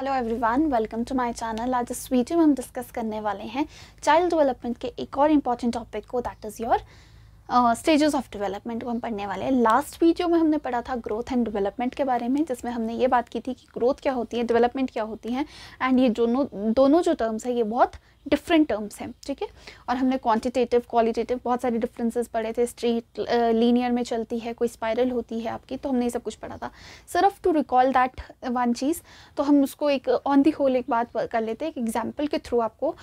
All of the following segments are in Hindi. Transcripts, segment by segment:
hello everyone welcome to my channel आज इस वीडियो में हम डिस्कस करने वाले हैं चाइल्ड डेवलपमेंट के एक और इम्पॉर्टेंट टॉपिक को that is your stages of development को हम पढ़ने वाले हैं लास्ट वीडियो में हमने पढ़ा था ग्रोथ एंड डेवलपमेंट के बारे में जिसमें हमने ये बात की थी कि ग्रोथ क्या होती है डेवलपमेंट क्या होती है एंड ये दोनों दोनों जो टर्म्स हैं ये बहुत डिफरेंट टर्म्स हैं ठीक है और हमने क्वांटिटेटिव क्वालिटेटिव बहुत सारे डिफरेंसेस पढ़े थे स्ट्रीट लीनियर uh, में चलती है कोई स्पायरल होती है आपकी तो हमने ये सब कुछ पढ़ा था सिर्फ टू रिकॉल दैट वन चीज़ तो हम उसको एक ऑन दी होल एक बात कर लेते हैं एक एग्जाम्पल के थ्रू आपको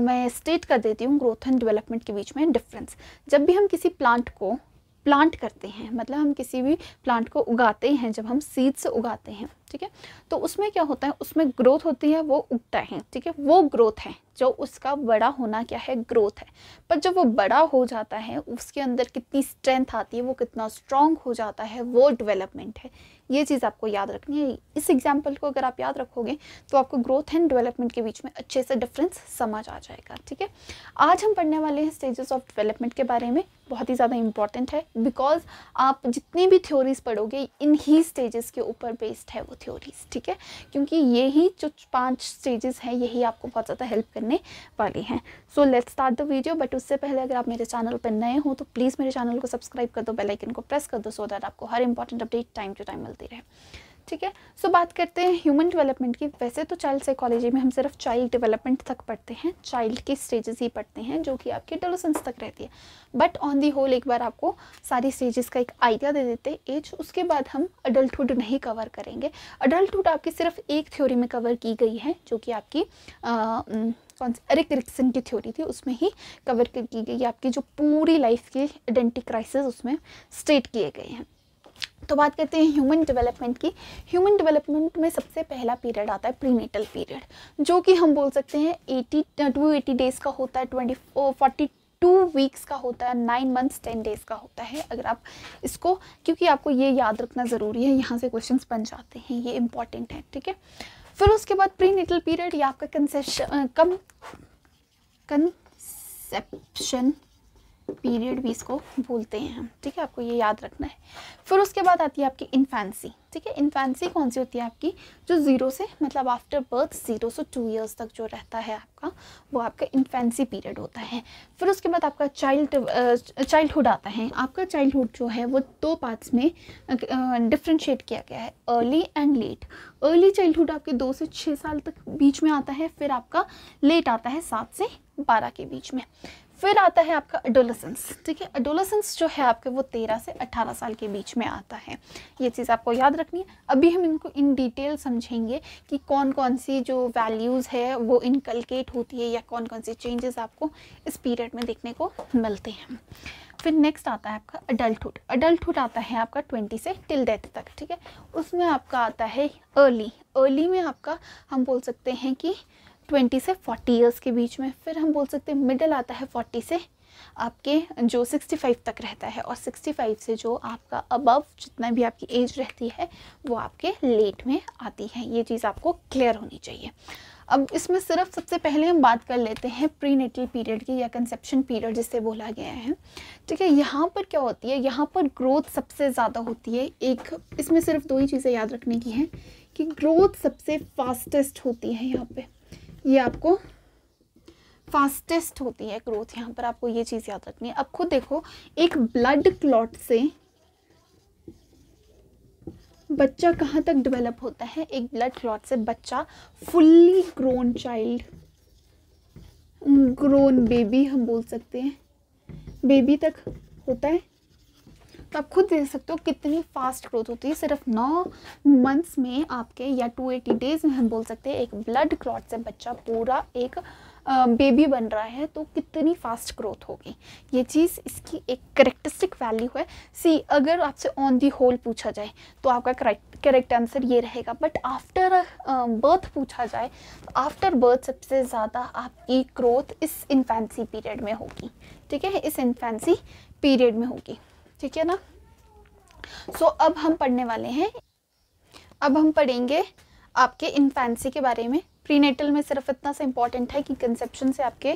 मैं स्टेट कर देती हूँ ग्रोथ एंड डेवलपमेंट के बीच में डिफरेंस जब भी हम किसी प्लांट को प्लांट करते हैं मतलब हम किसी भी प्लांट को उगाते हैं जब हम सीड्स उगाते हैं ठीक है तो उसमें क्या होता है उसमें ग्रोथ होती है वो उगता है ठीक है वो ग्रोथ है जो उसका बड़ा होना क्या है ग्रोथ है पर जब वो बड़ा हो जाता है उसके अंदर कितनी स्ट्रेंथ आती है वो कितना स्ट्रांग हो जाता है वो डेवलपमेंट है ये चीज़ आपको याद रखनी है इस एग्जाम्पल को अगर आप याद रखोगे तो आपको ग्रोथ एंड डेवलपमेंट के बीच में अच्छे से डिफरेंस समझ आ जाएगा ठीक है आज हम पढ़ने वाले हैं स्टेजेस ऑफ डेवलपमेंट के बारे में बहुत ही ज़्यादा इंपॉर्टेंट है बिकॉज आप जितनी भी थ्योरीज पढ़ोगे इन ही स्टेजेस के ऊपर बेस्ड है वो थ्योरीज ठीक है क्योंकि यही जो पांच स्टेजेस हैं यही आपको बहुत ज़्यादा हेल्प करने वाली हैं so let's start the video but उससे पहले अगर आप मेरे चैनल पर नए हो तो प्लीज़ मेरे चैनल को सब्सक्राइब कर दो बेलाइकन को प्रेस कर दो सो so दैट आपको हर important update time to time मिलती रहे ठीक है सो बात करते हैं ह्यूमन डेवलपमेंट की वैसे तो चाइल्ड साइकोलॉजी में हम सिर्फ चाइल्ड डेवलपमेंट तक पढ़ते हैं चाइल्ड के स्टेजेस ही पढ़ते हैं जो कि आपकी एडोलसेंस तक रहती है बट ऑन दी होल एक बार आपको सारी स्टेजेस का एक आइडिया दे देते हैं एज उसके बाद हम अडल्टुड नहीं कवर करेंगे अडल्टुड आपकी सिर्फ एक थ्योरी में कवर की गई है जो कि आपकी आ, कौन सी अरे क्रिक्सन की थ्योरी थी उसमें ही कवर की गई आपकी जो पूरी लाइफ की आइडेंटिटी क्राइसिस उसमें स्टेट किए गए हैं तो बात करते हैं ह्यूमन डेवलपमेंट की ह्यूमन डेवलपमेंट में सबसे पहला पीरियड आता है प्रीनेटल पीरियड जो कि हम बोल सकते हैं एटी टू एटी डेज़ का होता है ट्वेंटी फोर्टी टू वीक्स का होता है नाइन मंथ्स टेन डेज़ का होता है अगर आप इसको क्योंकि आपको ये याद रखना ज़रूरी है यहाँ से क्वेश्चन बन जाते हैं ये इंपॉर्टेंट है ठीक है फिर उसके बाद प्रीनेटल पीरियड या आपका conception uh, come conception period भी इसको बोलते हैं हम ठीक है आपको ये याद रखना है फिर उसके बाद आती है आपकी इन्फेंसी ठीक है इन्फेंसी कौन सी होती है आपकी जो ज़ीरो से मतलब आफ्टर बर्थ ज़ीरो से टू ईयर्स तक जो रहता है आपका वो आपका इन्फेंसी पीरियड होता है फिर उसके बाद आपका चाइल्ड चाइल्डहुड आता है आपका चाइल्डहुड जो है वो दो पार्ट्स में डिफ्रेंशिएट किया गया है early and late early childhood आपके दो से छः साल तक बीच में आता है फिर आपका लेट आता है सात से बारह के बीच में फिर आता है आपका अडोलसेंस ठीक है अडोलसेंस जो है आपके वो तेरह से अट्ठारह साल के बीच में आता है ये चीज़ आपको याद रखनी है अभी हम इनको इन डिटेल समझेंगे कि कौन कौन सी जो वैल्यूज़ है वो इनकलकेट होती है या कौन कौन सी चेंजेस आपको इस पीरियड में देखने को मिलते हैं फिर नेक्स्ट आता है आपका अडल्टुड अडल्टुड आता है आपका ट्वेंटी से टिल डेथ तक ठीक है उसमें आपका आता है अर्ली अर्ली में आपका हम बोल सकते हैं कि ट्वेंटी से फोर्टी ईयर्स के बीच में फिर हम बोल सकते हैं मिडल आता है फोर्टी से आपके जो सिक्सटी फाइव तक रहता है और सिक्सटी फाइव से जो आपका अबव जितना भी आपकी एज रहती है वो आपके लेट में आती है ये चीज़ आपको क्लियर होनी चाहिए अब इसमें सिर्फ सबसे पहले हम बात कर लेते हैं प्री नेटल पीरियड की या कंसेप्शन पीरियड जिसे बोला गया है ठीक है यहाँ पर क्या होती है यहाँ पर ग्रोथ सबसे ज़्यादा होती है एक इसमें सिर्फ दो ही चीज़ें याद रखने की हैं कि ग्रोथ सबसे फास्टेस्ट होती है यहाँ पे ये आपको फास्टेस्ट होती है ग्रोथ यहाँ पर आपको ये चीज़ याद रखनी है अब खुद देखो एक ब्लड क्लॉट से बच्चा कहाँ तक डेवलप होता है एक ब्लड क्लॉट से बच्चा fully grown child grown baby हम बोल सकते हैं बेबी तक होता है तो आप खुद देख सकते हो कितनी फास्ट ग्रोथ होती है सिर्फ नौ मंथ्स में आपके या टू एटी डेज में हम बोल सकते हैं एक ब्लड क्लॉट से बच्चा पूरा एक बेबी बन रहा है तो कितनी फास्ट ग्रोथ होगी ये चीज़ इसकी एक करेक्टरिस्टिक वैल्यू है सी अगर आपसे ऑन दी होल पूछा जाए तो आपका करेक्ट करेक्ट आंसर ये रहेगा बट आफ्टर बर्थ पूछा जाए तो आफ्टर बर्थ सबसे ज़्यादा आपकी ग्रोथ इस इन्फेंसी पीरियड में होगी ठीक है इस इन्फेंसी पीरियड में होगी ठीक है ना सो so, अब हम पढ़ने वाले हैं अब हम पढ़ेंगे आपके इन्फेंसी के बारे में प्रीनेटल में सिर्फ इतना सा इम्पॉर्टेंट है कि कंसेप्शन से आपके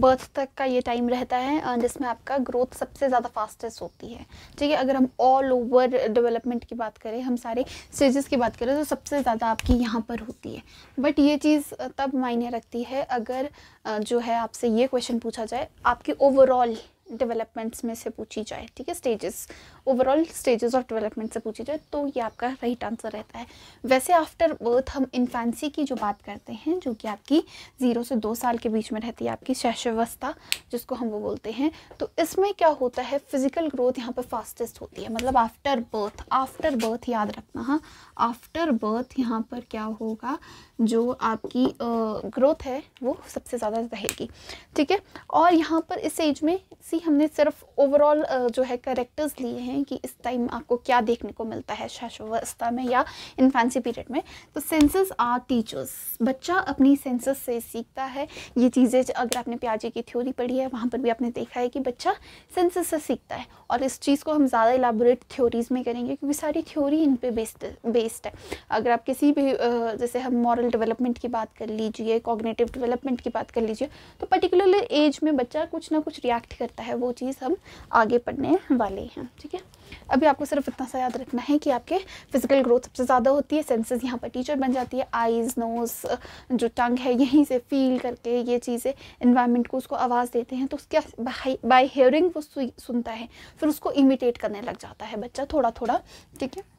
बर्थ तक का ये टाइम रहता है जिसमें आपका ग्रोथ सबसे ज़्यादा फास्टेस्ट होती है ठीक है अगर हम ऑल ओवर डेवलपमेंट की बात करें हम सारे स्टेजेस की बात करें तो सबसे ज़्यादा आपकी यहाँ पर होती है बट ये चीज़ तब मायने रखती है अगर जो है आपसे ये क्वेश्चन पूछा जाए आपकी ओवरऑल डेवलपमेंट्स में से पूछी जाए ठीक है stages overall stages of development से पूछी जाए तो ये आपका राइट आंसर रहता है वैसे आफ्टर बर्थ हम इन्फेंसी की जो बात करते हैं जो कि आपकी ज़ीरो से दो साल के बीच में रहती है आपकी शैशवस्था जिसको हम वो बोलते हैं तो इसमें क्या होता है फिजिकल ग्रोथ यहाँ पर फास्टेस्ट होती है मतलब आफ्टर बर्थ आफ्टर बर्थ याद रखना हाँ आफ्टर बर्थ यहाँ पर क्या होगा जो आपकी ग्रोथ है वो सबसे ज़्यादा रहेगी ठीक है और यहाँ पर इस एज में सी हमने सिर्फ ओवरऑल जो है करेक्टर्स लिए हैं कि इस टाइम आपको क्या देखने को मिलता है शैशवावस्था में या इन्फेंसी पीरियड में तो सेंसेस आर टीचर्स बच्चा अपनी सेंसेस से सीखता है ये चीज़ें अगर आपने प्याजे की थ्योरी पढ़ी है वहाँ पर भी आपने देखा है कि बच्चा सेंसेस से सीखता है और इस चीज़ को हम ज़्यादा इलाबोरेट थ्योरीज़ में करेंगे क्योंकि सारी थ्योरी इन पर बेस्ड बेस्ड है अगर आप किसी भी जैसे हम मॉरल न्यूरल डेवलपमेंट की बात कर लीजिए कॉग्नेटिव डेवलपमेंट की बात कर लीजिए तो पर्टिकुलर एज में बच्चा कुछ ना कुछ रिएक्ट करता है वो चीज़ हम आगे पढ़ने वाले हैं ठीक है अभी आपको सिर्फ इतना सा याद रखना है कि आपके फिजिकल ग्रोथ सबसे ज़्यादा होती है सेंसेस यहाँ पर टीचर बन जाती है आइज़ नोज़ जो टंग है यहीं से फील करके ये चीज़ें इन्वायरमेंट को उसको आवाज़ देते हैं तो उसके बाई हेयरिंग वो सुनता है फिर उसको इमिटेट करने लग जाता है बच्चा थोड़ा थोड़ा ठीक है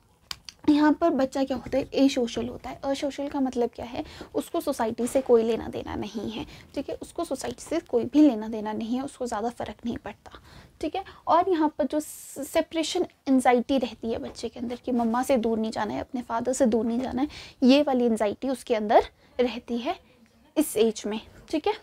यहाँ पर बच्चा क्या होता है ए सोशल होता है अशोशल का मतलब क्या है उसको सोसाइटी से कोई लेना देना नहीं है ठीक है उसको सोसाइटी से कोई भी लेना देना नहीं है उसको ज़्यादा फ़र्क नहीं पड़ता ठीक है और यहाँ पर जो सेपरेशन एनजाइटी रहती है बच्चे के अंदर कि मम्मा से दूर नहीं जाना है अपने फादर से दूर नहीं जाना है ये वाली एनजाइटी उसके अंदर रहती है इस एज में ठीक है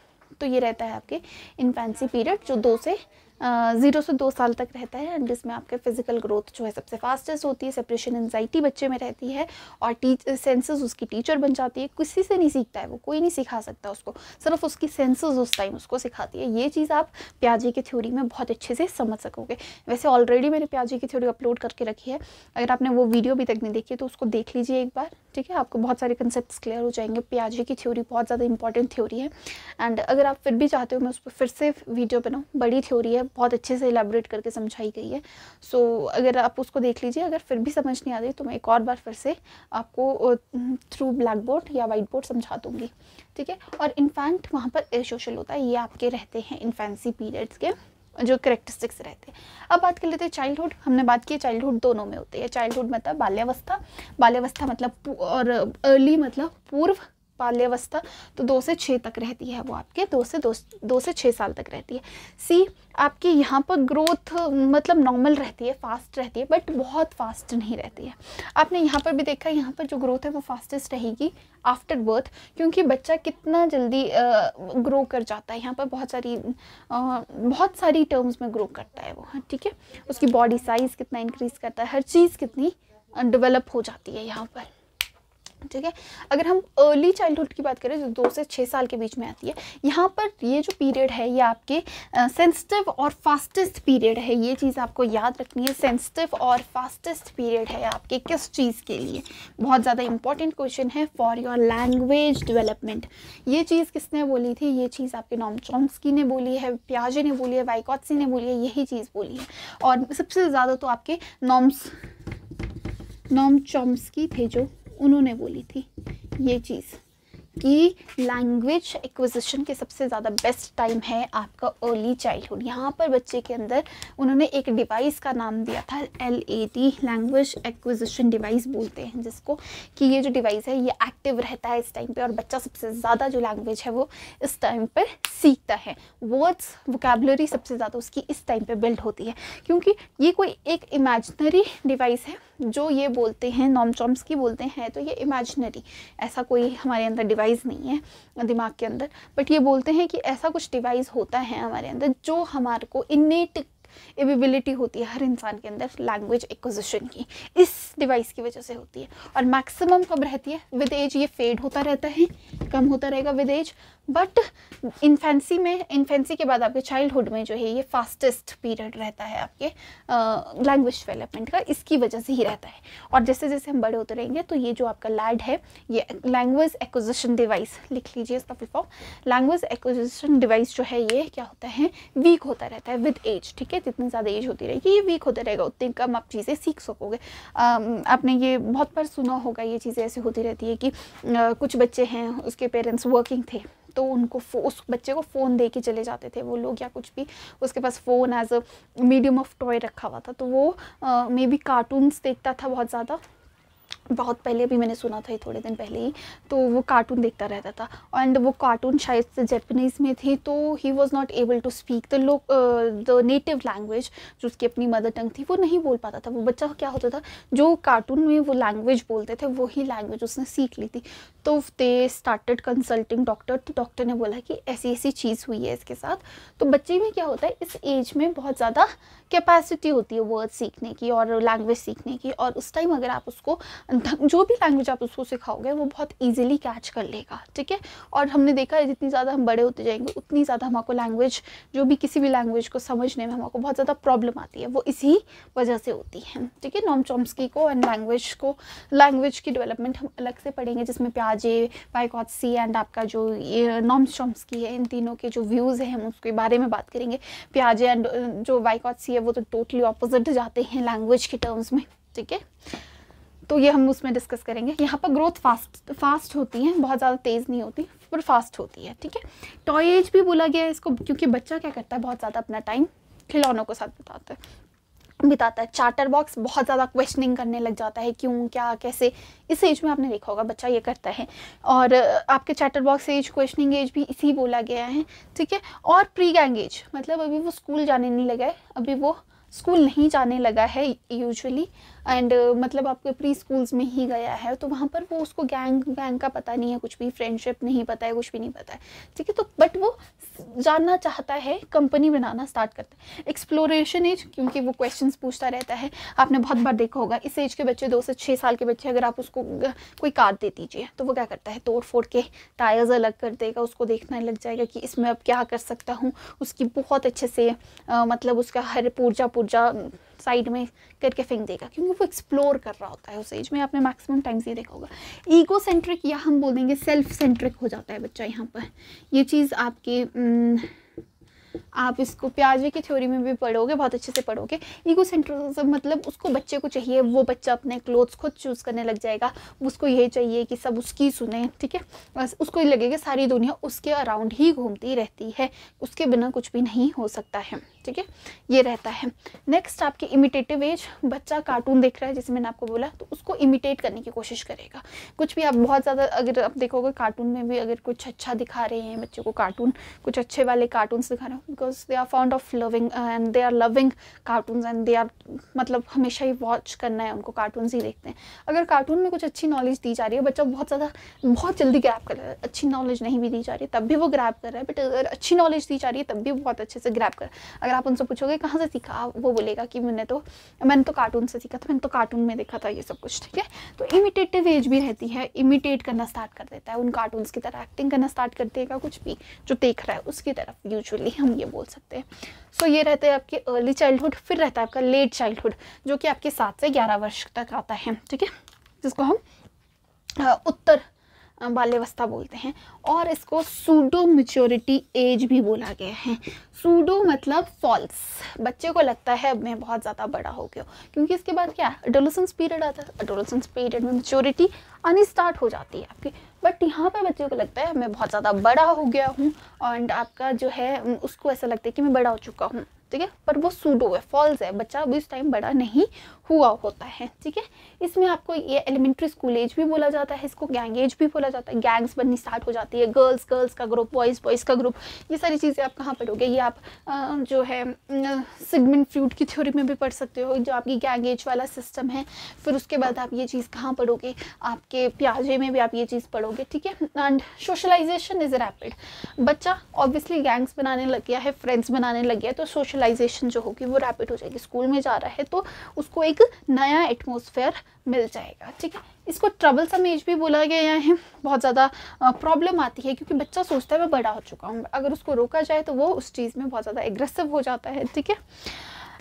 तो ये रहता है आपके इन्फेंसी पीरियड जो दो से ज़ीरो से दो साल तक रहता है एंड इसमें आपके फिजिकल ग्रोथ जो है सबसे फास्टेस्ट होती है सेपरेशन एनजाइटी बच्चे में रहती है और टीच सेंसेस उसकी टीचर बन जाती है किसी से नहीं सीखता है वो कोई नहीं सिखा सकता उसको सिर्फ उसकी सेंसेस उस टाइम उसको सिखाती है ये चीज़ आप प्याजी की थ्योरी में बहुत अच्छे से समझ सकोगे वैसे ऑलरेडी मैंने प्याजी की थ्योरी अपलोड करके रखी है अगर आपने वो वीडियो अभी तक नहीं देखी तो उसको देख लीजिए एक बार ठीक है आपको बहुत सारे कंसेप्ट क्लियर हो जाएंगे प्याजी की थ्योरी बहुत ज़्यादा इंपॉर्टेंट थ्योरी है एंड अगर आप फिर भी चाहते हो मैं उस पर फिर से वीडियो बनाऊँ बड़ी थ्योरी है बहुत अच्छे से इलेबरेट करके समझाई गई है सो so, अगर आप उसको देख लीजिए अगर फिर भी समझ नहीं आ रही तो मैं एक और बार फिर से आपको थ्रू ब्लैक बोर्ड या वाइट बोर्ड समझा दूँगी ठीक है और इन्फैंट वहाँ पर ए सोशल होता है ये आपके रहते हैं इन्फेंसी पीरियड्स के जो करेक्टरिस्टिक्स रहते हैं अब बात कर लेते हैं चाइल्डहुड हमने बात की चाइल्डहुड दोनों में होते हैं चाइल्डहुड मतलब बाल्यावस्था बाल्यावस्था मतलब और अर्ली मतलब पूर्व बाल्यावस्था तो दो से छः तक रहती है वो आपके दो से दो, दो से छः साल तक रहती है सी आपकी यहाँ पर ग्रोथ मतलब नॉर्मल रहती है फास्ट रहती है बट बहुत फास्ट नहीं रहती है आपने यहाँ पर भी देखा यहाँ पर जो ग्रोथ है वो फास्टेस्ट रहेगी आफ्टर बर्थ क्योंकि बच्चा कितना जल्दी ग्रो कर जाता है यहाँ पर बहुत सारी आ, बहुत सारी टर्म्स में ग्रो करता है वो हाँ, ठीक है उसकी बॉडी साइज़ कितना इंक्रीज़ करता है हर चीज़ कितनी डेवलप हो जाती है यहाँ पर ठीक है अगर हम अर्ली चाइल्डहुड की बात करें जो दो से छः साल के बीच में आती है यहाँ पर ये जो पीरियड है ये आपके सेंसिटिव और फास्टेस्ट पीरियड है ये चीज़ आपको याद रखनी है सेंसिटिव और फास्टेस्ट पीरियड है आपके किस चीज़ के लिए बहुत ज़्यादा इंपॉर्टेंट क्वेश्चन है फॉर योर लैंग्वेज डेवलपमेंट ये चीज़ किसने बोली थी ये चीज़ आपके नॉम चॉम्सकी ने बोली है प्याजे ने बोली है वाइकॉत्सी ने बोली है यही चीज़ बोली है और सबसे ज़्यादा तो आपके नॉम्स नॉम चॉम्सकी थे जो उन्होंने बोली थी ये चीज़ कि लैंग्वेज एक्विजिशन के सबसे ज़्यादा बेस्ट टाइम है आपका अर्ली चाइल्डहुड यहाँ पर बच्चे के अंदर उन्होंने एक डिवाइस का नाम दिया था L A T language acquisition device बोलते हैं जिसको कि ये जो डिवाइस है ये एक्टिव रहता है इस टाइम पे और बच्चा सबसे ज़्यादा जो लैंग्वेज है वो इस टाइम पर सीखता है वर्ड्स वोकेबलरी सबसे ज़्यादा उसकी इस टाइम पर बिल्ड होती है क्योंकि ये कोई एक इमेजनरी डिवाइस है जो ये बोलते हैं नॉम चॉम्स की बोलते हैं तो ये इमेजनरी ऐसा कोई हमारे अंदर डिवाइस डिवाइस नहीं है दिमाग के अंदर बट ये बोलते हैं कि ऐसा कुछ डिवाइस होता है हमारे अंदर जो हमारे को इनेट एबिलिटी होती है हर इंसान के अंदर लैंग्वेज एक्विजिशन की इस डिवाइस की वजह से होती है और मैक्सिमम कब रहती है विद एज ये फेड होता रहता है कम होता रहेगा विद एज बट इन्फेंसी में इन्फेंसी के बाद आपके चाइल्डहुड में जो है ये फास्टेस्ट पीरियड रहता है आपके लैंग्वेज uh, डेवलपमेंट का इसकी वजह से ही रहता है और जैसे जैसे हम बड़े होते रहेंगे तो ये जो आपका लैड है ये लैंग्वेज एक्विजिशन डिवाइस लिख लीजिए इसका full form language acquisition device जो है ये क्या होता है वीक होता रहता है विद एज ठीक है जितनी ज़्यादा एज होती रहेगी ये वीक होता रहेगा उतनी कम आप चीज़ें सीख सकोगे आपने ये बहुत बार सुना होगा ये चीज़ें ऐसी होती रहती है कि कुछ बच्चे हैं उसके पेरेंट्स वर्किंग थे तो उनको उस बच्चे को फ़ोन दे के चले जाते थे वो लोग या कुछ भी उसके पास phone as a medium of toy रखा हुआ था तो वो मे बी कार्टून्स देखता था बहुत ज़्यादा बहुत पहले अभी मैंने सुना था थोड़े दिन पहले ही तो वो कार्टून देखता रहता था एंड वो कार्टून शायद से जैपनीज़ में थी तो he was not able to speak the local the native language जो उसकी अपनी मदर टंग थी वो नहीं बोल पाता था वो बच्चा क्या होता था जो कार्टून में वो लैंग्वेज बोलते थे वही लैंग्वेज उसने सीख ली थी तो दे स्टार्टेड कंसल्टिंग डॉक्टर तो डॉक्टर ने बोला कि ऐसी ऐसी चीज़ हुई है इसके साथ तो बच्चे में क्या होता है इस एज में बहुत ज़्यादा कैपेसिटी होती है वर्ड सीखने की और लैंग्वेज सीखने की और उस टाइम अगर आप उसको जो भी लैंग्वेज आप उसको सिखाओगे वो बहुत ईजिली कैच कर लेगा ठीक है और हमने देखा है जितनी ज़्यादा हम बड़े होते जाएंगे उतनी ज़्यादा हमको लैंग्वेज जो भी किसी भी लैंग्वेज को समझने में हमको बहुत ज़्यादा प्रॉब्लम आती है वो इसी वजह से होती है ठीक है नॉम चॉम्सकी को एंड लैंग्वेज को लैंग्वेज की डेवलपमेंट हम अलग से पढ़ेंगे जिसमें प्याजे पाइकॉसी एंड आपका जो ये नॉम चॉम्सकी है इन तीनों के जो व्यूज़ हैं हम उसके बारे में बात करेंगे प्याजे एंड जो वाइकॉसी है वो तो टोटली ऑपोजिट जाते हैं लैंग्वेज के टर्म्स में ठीक है तो ये हम उसमें डिस्कस करेंगे यहाँ पर ग्रोथ फास्ट फास्ट होती है बहुत ज़्यादा तेज़ नहीं होती पर फास्ट होती है ठीक है टॉय एज भी बोला गया है इसको क्योंकि बच्चा क्या करता है बहुत ज़्यादा अपना टाइम खिलौनों के साथ बताता है बिताता है चार्टर बॉक्स बहुत ज़्यादा क्वेश्चनिंग करने लग जाता है क्यों क्या कैसे इस एज में आपने देखा होगा बच्चा ये करता है और आपके chatter box age questioning age भी इसी बोला गया है ठीक है और प्री गैंग एज मतलब अभी वो स्कूल जाने नहीं लगा है अभी वो स्कूल नहीं जाने लगा है यूजुअली एंड uh, मतलब आपके प्री स्कूल्स में ही गया है तो वहाँ पर वो उसको गैंग गैंग का पता नहीं है कुछ भी फ्रेंडशिप नहीं पता है कुछ भी नहीं पता है ठीक है तो बट वो जानना चाहता है कंपनी बनाना स्टार्ट करता है एक्सप्लोरेशन एज क्योंकि वो क्वेश्चन पूछता रहता है आपने बहुत बार देखा होगा इस एज के बच्चे दो से छः साल के बच्चे अगर आप उसको कोई कार दे दीजिए तो वो क्या करता है तोड़ फोड़ के टायर्स अलग कर देगा उसको देखना लग जाएगा कि इसमें अब क्या कर सकता हूँ उसकी बहुत अच्छे से आ, मतलब उसका हर पूर्जा पूर्जा साइड में करके फेंक देगा क्योंकि वो एक्सप्लोर कर रहा होता है उस एज में आपने मैक्सिमम टाइम्स ये देखा होगा ईगो सेंट्रिक या हम बोल देंगे सेल्फ सेंट्रिक हो जाता है बच्चा यहाँ पर ये चीज़ आपके आप इसको प्याजे की थ्योरी में भी पढ़ोगे बहुत अच्छे से पढ़ोगे ईगो सेंट्रिज्म मतलब उसको बच्चे को चाहिए वो बच्चा अपने क्लोथ्स खुद चूज़ करने लग जाएगा उसको ये चाहिए कि सब उसकी सुने ठीक है बस उसको ये लगेगा सारी दुनिया उसके अराउंड ही घूमती रहती है उसके बिना कुछ भी नहीं हो सकता है ठीक है ये रहता है नेक्स्ट आपके इमिटेटिव एज बच्चा कार्टून देख रहा है जैसे मैंने आपको बोला तो उसको इमिटेट करने की कोशिश करेगा कुछ भी आप बहुत ज़्यादा अगर आप देखोगे कार्टून में भी अगर कुछ अच्छा दिखा रहे हैं बच्चे को कार्टून कुछ अच्छे वाले कार्टून दिखा रहे हो because they are fond of loving and they are loving cartoon and they are मतलब हमेशा ही वॉच करना है उनको कार्टून ही देखते हैं अगर कार्टून में कुछ अच्छी नॉलेज दी जा रही है बच्चा बहुत ज़्यादा बहुत जल्दी ग्रैप कर रहा है अच्छी नॉलेज नहीं भी दी जा रही है तब भी वो ग्रैप कर रहा है बट अगर अच्छी नॉलेज दी जा रही है तब भी वो बहुत अच्छे से ग्रैप कर रहा है अगर आप उनसे पूछोगे कहाँ से सीखा वो बोलेगा कि मैंने तो मैंने तो कार्टून से सीखा था मैंने तो कार्टून में देखा था ये सब कुछ ठीक है तो इमिटेटिव एज भी रहती है इमिटेट करना स्टार्ट कर देता है उन कार्टून की तरह एक्टिंग करना स्टार्ट कर देगा कुछ भी जो देख रहा है उसकी तरफ यूजली हम ये बोल सकते हैं सो ये रहता है आपके अर्ली चाइल्डहुड फिर रहता है आपका लेट चाइल्डहुड जो कि आपके सात से ग्यारह वर्ष तक आता है ठीक है जिसको हम उत्तर बाल्यवस्था बोलते हैं और इसको सूडो मेच्योरिटी एज भी बोला गया है सूडो मतलब फॉल्स बच्चे को लगता है अब मैं बहुत ज़्यादा बड़ा हो गया क्योंकि इसके बाद क्या अडोलसेंस पीरियड आता है अडोलसेंस पीरियड में मेच्योरिटी आनी स्टार्ट हो जाती है आपकी बट यहाँ पर बच्चे को लगता है मैं बहुत ज़्यादा बड़ा हो गया हूँ एंड आपका जो है उसको ऐसा लगता है कि मैं बड़ा हो चुका हूँ ठीक है पर वो सूडो है फॉल्स है बच्चा अभी उस टाइम बड़ा नहीं हुआ होता है ठीक है इसमें आपको ये एलिमेंट्री स्कूल एज भी बोला जाता है इसको गैंग एज भी बोला जाता है गैंग्स बननी स्टार्ट हो जाती है गर्ल्स गर्ल्स का ग्रुप बॉयज़ बॉयज़ का ग्रुप ये सारी चीज़ें आप कहाँ पढ़ोगे ये आप जो है सिगमेंट फ्रूट की थ्योरी में भी पढ़ सकते हो जो आपकी गैंग एज वाला सिस्टम है फिर उसके बाद आप ये चीज़ कहाँ पढ़ोगे आपके प्याजे में भी आप ये चीज़ पढ़ोगे ठीक है एंड सोशलाइजेशन इज़ रैपिड बच्चा ऑब्वियसली गैंग्स बनाने लग गया है फ्रेंड्स बनाने लग गया है तो सोशलाइजेशन जो होगी वो रैपिड हो जाएगी स्कूल में जा रहा है तो उसको एक एक नया एटमोसफेयर मिल जाएगा ठीक है इसको ट्रबल सम एज भी बोला गया है बहुत ज़्यादा प्रॉब्लम आती है क्योंकि बच्चा सोचता है मैं बड़ा हो चुका हूँ अगर उसको रोका जाए तो वो उस चीज़ में बहुत ज़्यादा एग्रेसिव हो जाता है ठीक है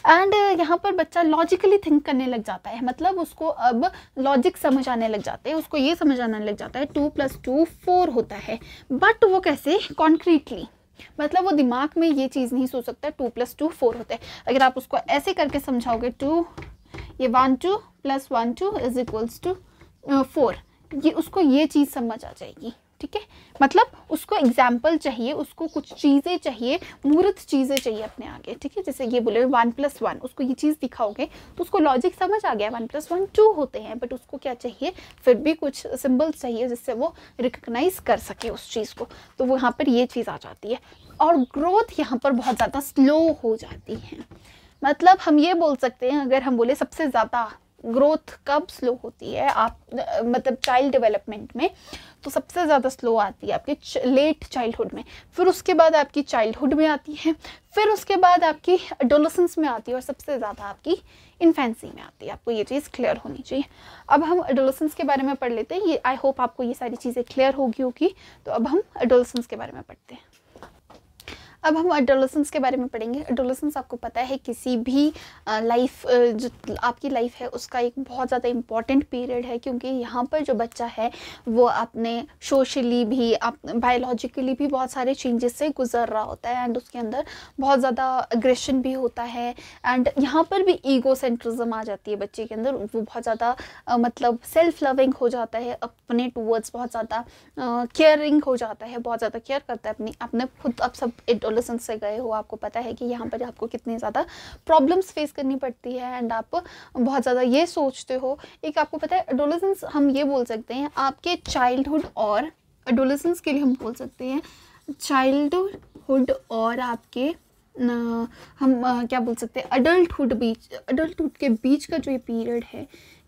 एंड यहाँ पर बच्चा लॉजिकली थिंक करने लग जाता है मतलब उसको अब लॉजिक समझ आने लग जाते हैं उसको ये समझ आने लग जाता है टू प्लस टू फोर होता है बट वो कैसे कॉन्क्रीटली मतलब वो दिमाग में ये चीज़ नहीं सोच सकता टू प्लस टू फोर होता है अगर आप उसको ऐसे करके समझाओगे टू ये one two plus one two is equals to four ये उसको ये चीज़ समझ आ जाएगी ठीक है मतलब उसको एग्जाम्पल चाहिए उसको कुछ चीज़ें चाहिए मूर्त चीज़ें चाहिए अपने आगे ठीक है जैसे ये बोले वन प्लस वन उसको ये चीज़ दिखाओगे तो उसको लॉजिक समझ आ गया वन प्लस वन टू होते हैं बट उसको क्या चाहिए फिर भी कुछ सिम्बल्स चाहिए जिससे वो रिकग्नाइज कर सके उस चीज़ को तो वो यहाँ पर ये चीज़ आ जाती है और ग्रोथ यहाँ पर बहुत ज़्यादा स्लो हो जाती है मतलब हम ये बोल सकते हैं अगर हम बोले सबसे ज़्यादा ग्रोथ कब स्लो होती है आप मतलब चाइल्ड डेवलपमेंट में तो सबसे ज़्यादा स्लो आती है आपके लेट चाइल्डहुड में फिर उसके बाद आपकी चाइल्डहुड में आती है फिर उसके बाद आपकी एडोलसेंस में आती है और सबसे ज़्यादा आपकी इन्फेंसी में आती है आपको ये चीज़ क्लियर होनी चाहिए अब हम एडोलसेंस के बारे में पढ़ लेते हैं ये आई होप आपको ये सारी चीज़ें क्लियर होगी होगी तो अब हम एडोलसेंस के बारे में पढ़ते हैं अब हम एडोलसेंस के बारे में पढ़ेंगे एडोलसेंस आपको पता है किसी भी लाइफ जो आपकी लाइफ है उसका एक बहुत ज़्यादा इम्पॉर्टेंट पीरियड है क्योंकि यहाँ पर जो बच्चा है वो अपने सोशली भी आप बायोलॉजिकली भी बहुत सारे चेंजेस से गुजर रहा होता है एंड उसके अंदर बहुत ज़्यादा अग्रेशन भी होता है एंड यहाँ पर भी ईगो सेंट्रिज्म आ जाती है बच्चे के अंदर वो बहुत ज़्यादा मतलब सेल्फ लविंग हो जाता है अपने टूवर्ड्स बहुत ज़्यादा केयरिंग हो जाता है बहुत ज़्यादा केयर करता है अपनी अपने खुद अब सब एडोलसेंस से गए हो आपको पता है कि यहाँ पर आपको कितनी ज़्यादा प्रॉब्लम्स फेस करनी पड़ती है एंड आप बहुत ज़्यादा ये सोचते हो एक आपको पता है एडोलसेंस हम ये बोल सकते हैं आपके चाइल्डहुड और एडोलसेंस के लिए हम बोल सकते हैं चाइल्डहुड और आपके हम आ, क्या बोल सकते हैं अडल्टुड बीच अडल्टहुड के बीच का जो ये पीरियड है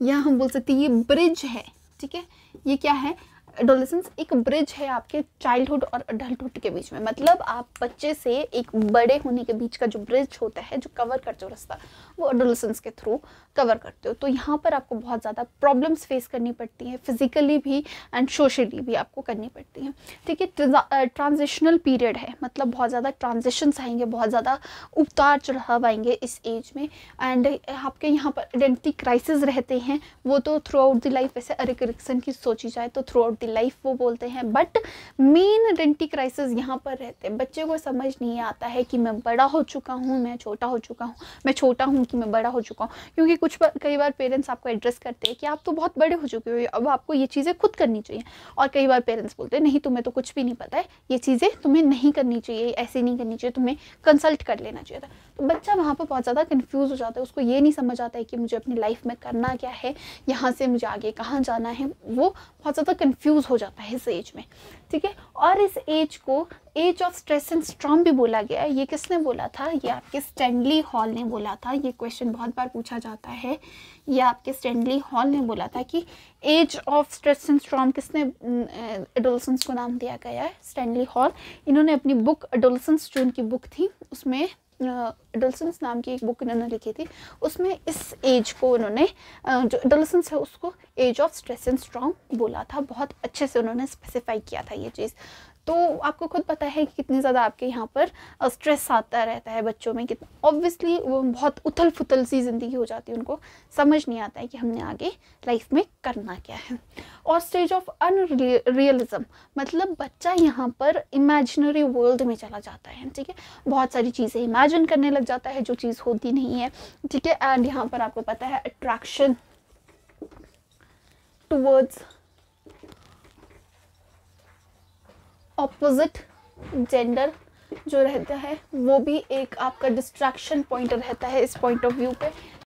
या हम बोल सकते हैं ये ब्रिज है ठीक है ये क्या है एडोलेसेंस एक ब्रिज है आपके चाइल्डहुड और अडल्टहुड के बीच में मतलब आप बच्चे से एक बड़े होने के बीच का जो ब्रिज होता है जो कवर करते हो रास्ता वो एडोलेसेंस के थ्रू कवर करते हो तो यहाँ पर आपको बहुत ज़्यादा प्रॉब्लम्स फेस करनी पड़ती हैं फिजिकली भी एंड सोशली भी आपको करनी पड़ती हैं ठीक है ट्रांजिशनल पीरियड है मतलब बहुत ज़्यादा ट्रांजिशंस आएंगे बहुत ज़्यादा उतार चढ़ाव आएंगे इस एज में एंड आपके यहाँ पर आइडेंटिटी क्राइसिस रहते हैं वो तो थ्रू आउट द लाइफ वैसे अरिकरिक्सन की सोची जाए तो थ्रू आउट होती लाइफ वो बोलते हैं बट मेन आइडेंटिटी क्राइसिस यहाँ पर रहते हैं बच्चे को समझ नहीं आता है कि मैं बड़ा हो चुका हूँ मैं छोटा हो चुका हूँ मैं छोटा हूँ कि मैं बड़ा हो चुका हूँ क्योंकि कुछ बार कई बार पेरेंट्स आपको एड्रेस करते हैं कि आप तो बहुत बड़े हो चुके हो अब आपको ये चीज़ें खुद करनी चाहिए और कई बार पेरेंट्स बोलते हैं नहीं तुम्हें तो कुछ भी नहीं पता है ये चीज़ें तुम्हें नहीं करनी चाहिए ऐसे नहीं करनी चाहिए तुम्हें कंसल्ट कर लेना चाहिए तो बच्चा वहाँ पर बहुत ज़्यादा कन्फ्यूज़ हो जाता है उसको ये नहीं समझ आता है कि मुझे अपनी लाइफ में करना क्या है यहाँ से मुझे आगे कहाँ जाना है वो बहुत ज़्यादा कन्फ्यूज यूज़ हो जाता है इस एज में ठीक है और इस एज को age of stress and storm भी बोला गया है ये किसने बोला था ये आपके स्टैंडली हॉल ने बोला था ये क्वेश्चन बहुत बार पूछा जाता है ये आपके स्टैंडली हॉल ने बोला था कि age of stress and storm किसने एडोलसन्स को नाम दिया गया है स्टैंडली हॉल इन्होंने अपनी बुक एडोलसन्स जो उनकी बुक थी उसमें डल्सन्स नाम की एक बुक इन्होंने लिखी थी उसमें इस एज को उन्होंने जो डल्सन्स है उसको age of stress and strong बोला था बहुत अच्छे से उन्होंने स्पेसिफाई किया था ये चीज़ तो आपको खुद पता है कि कितने ज़्यादा आपके यहाँ पर स्ट्रेस आता रहता है बच्चों में कितना ऑब्वियसली वो बहुत उथल फुथल सी ज़िंदगी हो जाती है उनको समझ नहीं आता है कि हमने आगे लाइफ में करना क्या है और स्टेज ऑफ अनरियलिज़म मतलब बच्चा यहाँ पर इमेजनरी वर्ल्ड में चला जाता है ठीक है बहुत सारी चीज़ें इमेजिन करने लग जाता है जो चीज़ होती नहीं है ठीक है एंड यहाँ पर आपको पता है अट्रैक्शन टूवर्ड्स ऑपोजिट जेंडर जो रहता है वो भी एक आपका डिस्ट्रैक्शन पॉइंट रहता है इस पॉइंट ऑफ व्यू पे